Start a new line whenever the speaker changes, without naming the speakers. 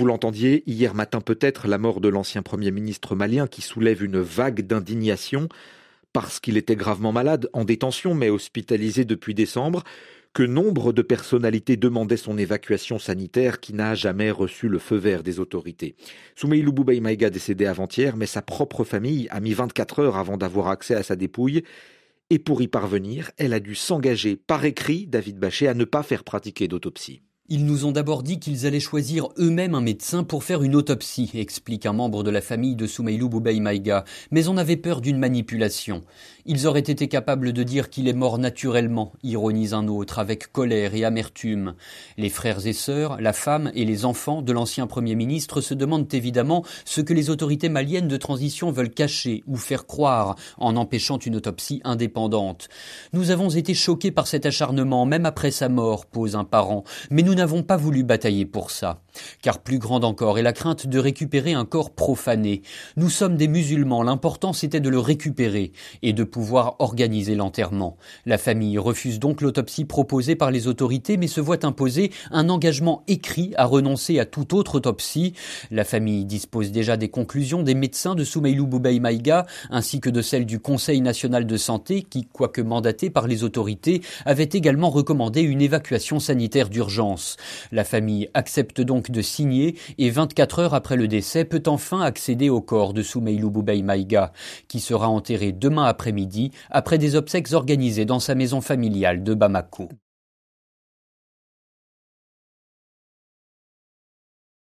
Vous l'entendiez hier matin peut-être, la mort de l'ancien Premier ministre malien qui soulève une vague d'indignation parce qu'il était gravement malade, en détention mais hospitalisé depuis décembre, que nombre de personnalités demandaient son évacuation sanitaire qui n'a jamais reçu le feu vert des autorités. Soumeilou Boubaï Maïga décédé avant-hier, mais sa propre famille a mis 24 heures avant d'avoir accès à sa dépouille et pour y parvenir, elle a dû s'engager par écrit, David Bachet, à ne pas faire pratiquer d'autopsie.
Ils nous ont d'abord dit qu'ils allaient choisir eux-mêmes un médecin pour faire une autopsie, explique un membre de la famille de Soumaïlou Boubeï Maïga, mais on avait peur d'une manipulation. Ils auraient été capables de dire qu'il est mort naturellement, ironise un autre, avec colère et amertume. Les frères et sœurs, la femme et les enfants de l'ancien Premier ministre se demandent évidemment ce que les autorités maliennes de transition veulent cacher ou faire croire en empêchant une autopsie indépendante. Nous avons été choqués par cet acharnement, même après sa mort, pose un parent, mais nous nous n'avons pas voulu batailler pour ça. Car plus grande encore est la crainte de récupérer un corps profané. Nous sommes des musulmans, l'important c'était de le récupérer et de pouvoir organiser l'enterrement. La famille refuse donc l'autopsie proposée par les autorités mais se voit imposer un engagement écrit à renoncer à toute autre autopsie. La famille dispose déjà des conclusions des médecins de Soumeilou Boubaï Maïga ainsi que de celles du Conseil national de santé qui, quoique mandaté par les autorités, avait également recommandé une évacuation sanitaire d'urgence. La famille accepte donc de signer et 24 heures après le décès peut enfin accéder au corps de Soumeilou Boubeï Maïga, qui sera enterré demain après-midi après des obsèques organisées dans sa maison familiale de Bamako.